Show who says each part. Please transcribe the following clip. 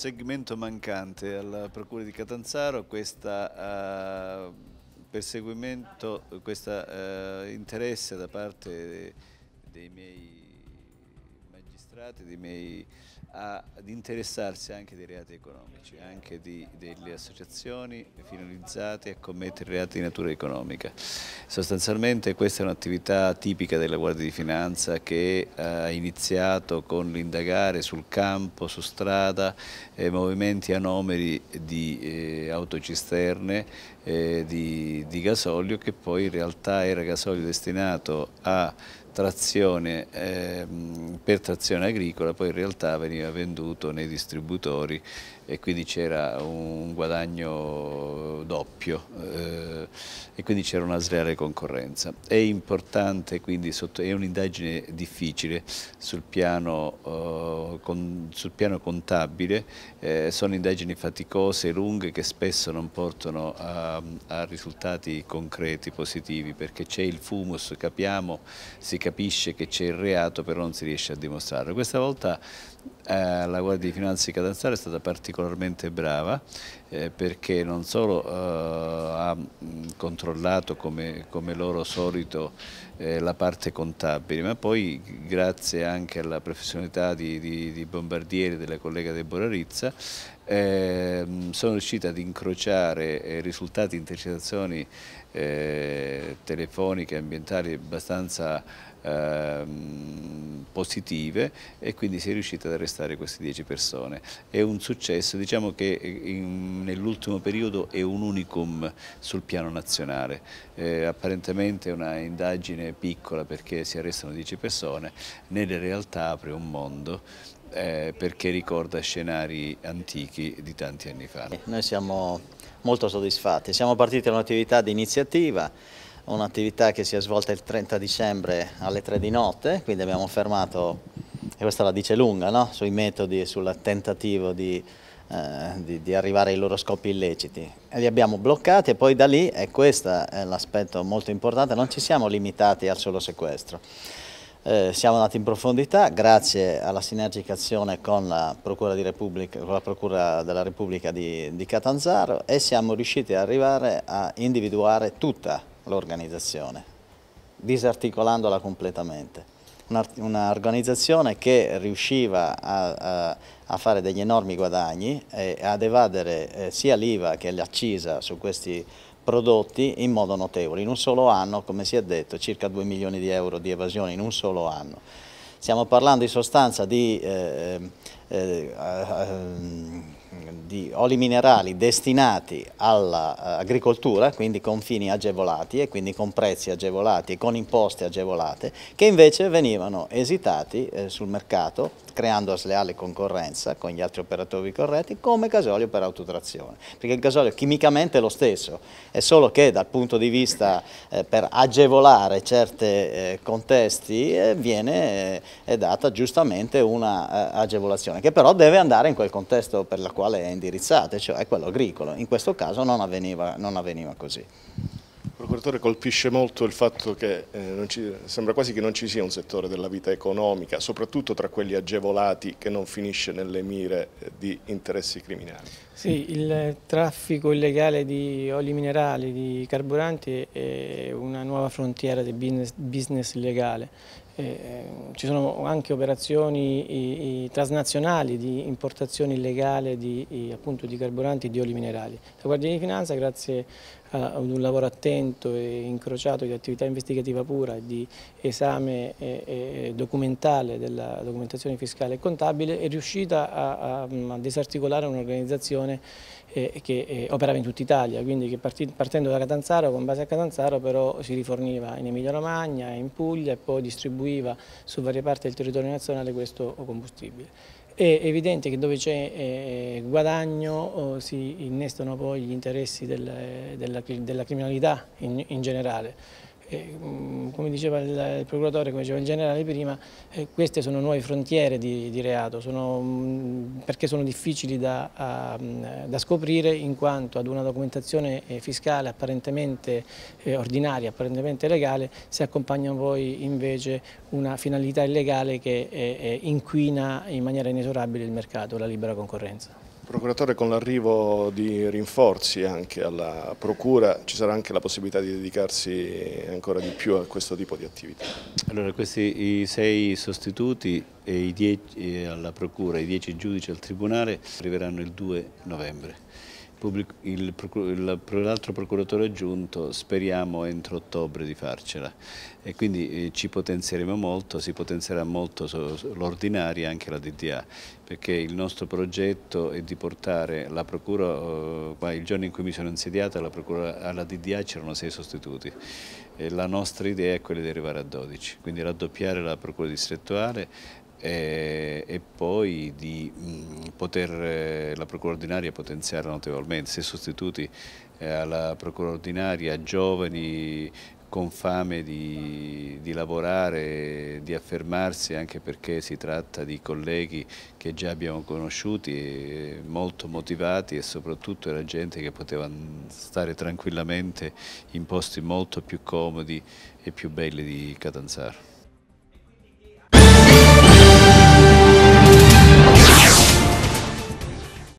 Speaker 1: segmento mancante alla Procura di Catanzaro, questo eh, perseguimento, questo eh, interesse da parte dei miei magistrati, dei miei ad interessarsi anche dei reati economici, anche di, delle associazioni finalizzate a commettere reati di natura economica. Sostanzialmente questa è un'attività tipica della Guardia di Finanza che eh, ha iniziato con l'indagare sul campo, su strada, eh, movimenti anomeri di eh, autocisterne, eh, di, di gasolio che poi in realtà era gasolio destinato a trazione, eh, per trazione agricola poi in realtà veniva venduto nei distributori e quindi c'era un guadagno doppio eh, e quindi c'era una sleale concorrenza. È importante quindi, sotto, è un'indagine difficile sul piano, eh, con, sul piano contabile, eh, sono indagini faticose, lunghe che spesso non portano a, a risultati concreti, positivi, perché c'è il fumus, capiamo, si capisce che c'è il reato però non si riesce a dimostrarlo. Questa volta eh, la Guardia di Finanza Catanzaro è stata particolarmente particolarmente brava eh, perché non solo eh, ha mm, controllato come, come loro solito eh, la parte contabile, ma poi grazie anche alla professionalità di, di, di Bombardieri, della collega Deborah Rizza, ehm, sono riuscita ad incrociare eh, risultati di intercettazioni eh, telefoniche e ambientali abbastanza ehm, positive e quindi si è riuscita ad arrestare queste 10 persone. È un successo, diciamo che eh, in nell'ultimo periodo è un unicum sul piano nazionale. Eh, apparentemente è una indagine piccola perché si arrestano 10 persone, nelle realtà apre un mondo eh, perché ricorda scenari
Speaker 2: antichi di tanti anni fa. Eh, noi siamo molto soddisfatti, siamo partiti da un'attività di iniziativa, un'attività che si è svolta il 30 dicembre alle 3 di notte, quindi abbiamo fermato, e questa la dice lunga, no? sui metodi e sul tentativo di eh, di, di, arrivare ai loro scopi illeciti. E li abbiamo bloccati e poi da lì, e questo è l'aspetto molto importante, non ci siamo limitati al solo sequestro. Eh, siamo andati in profondità grazie alla sinergica azione con la Procura, con la Procura della Repubblica di, di Catanzaro e siamo riusciti ad arrivare a individuare tutta l'organizzazione, disarticolandola completamente un'organizzazione che riusciva a, a, a, fare degli enormi guadagni e ad evadere eh, sia l'IVA che l'accisa su questi prodotti in modo notevole. In un solo anno, come si è detto, circa 2 milioni di euro di evasione in un solo anno. Stiamo parlando in sostanza di... Eh, eh, eh di oli minerali destinati all'agricoltura, eh, quindi con fini agevolati e quindi con prezzi agevolati e con imposte agevolate, che invece venivano esitati eh, sul mercato creando a sleale concorrenza con gli altri operatori corretti come gasolio per autotrazione, perché il gasolio chimicamente è lo stesso, è solo che dal punto di vista eh, per agevolare certi eh, contesti eh, viene eh, data giustamente una agevolazione che però deve andare in quel contesto per la quale quale è indirizzata, cioè quello agricolo. In questo caso non avveniva, non avveniva così. procuratore colpisce molto il fatto che eh, ci, sembra quasi che non ci sia un
Speaker 1: settore della vita economica, soprattutto tra quelli agevolati, che non finisce nelle mire eh, di interessi criminali.
Speaker 3: Sì, il traffico illegale di oli minerali, di carburanti è una nuova frontiera del business, business illegale eh, ci sono anche operazioni i, i, transnazionali di importazione illegale di, i, appunto, di carburanti e di oli minerali. La Guardia di Finanza, grazie ad un lavoro attento e incrociato di attività investigativa pura e di esame e, e documentale della documentazione fiscale e contabile, è riuscita a, a, a desarticolare un'organizzazione eh, che eh, operava in tutta Italia, quindi che partì, partendo da Catanzaro, con base a Catanzaro però si riforniva in Emilia Romagna, in Puglia e poi distribuiva distribuiva su varie parti del territorio nazionale questo combustibile. È evidente che dove c'è eh, guadagno oh, si innestano poi gli interessi del, eh, della, della, criminalità in, in generale come diceva il, procuratore, come diceva il generale prima, eh, queste sono nuove frontiere di, di reato, sono, perché sono difficili da, a, da, scoprire in quanto ad una documentazione eh, fiscale apparentemente eh, ordinaria, apparentemente legale, si accompagna poi invece una finalità illegale che inquina in maniera inesorabile il mercato, la libera concorrenza.
Speaker 1: Procuratore, con l'arrivo di rinforzi anche alla Procura ci sarà anche la possibilità di dedicarsi ancora di più a questo tipo di attività? Allora, questi i sei sostituti e dieci, eh, alla Procura, i dieci giudici al Tribunale arriveranno il 2 novembre pubblico, il, l'altro procuratore aggiunto speriamo entro ottobre di farcela e quindi eh, ci potenzieremo molto, si potenzierà molto l'ordinaria anche la DDA perché il nostro progetto è di portare la procura, eh, il giorno in cui mi sono insediata la procura, alla DDA c'erano sei sostituti e la nostra idea è quella di arrivare a 12, quindi raddoppiare la procura distrettuale e, eh, e poi di mm, poter eh, la Procura ordinaria potenziare notevolmente, se sostituti eh, alla Procura ordinaria giovani con fame di, di, lavorare, di affermarsi anche perché si tratta di colleghi che già abbiamo conosciuti, molto motivati e soprattutto era gente che poteva stare tranquillamente in posti molto più comodi e più belli di Catanzaro.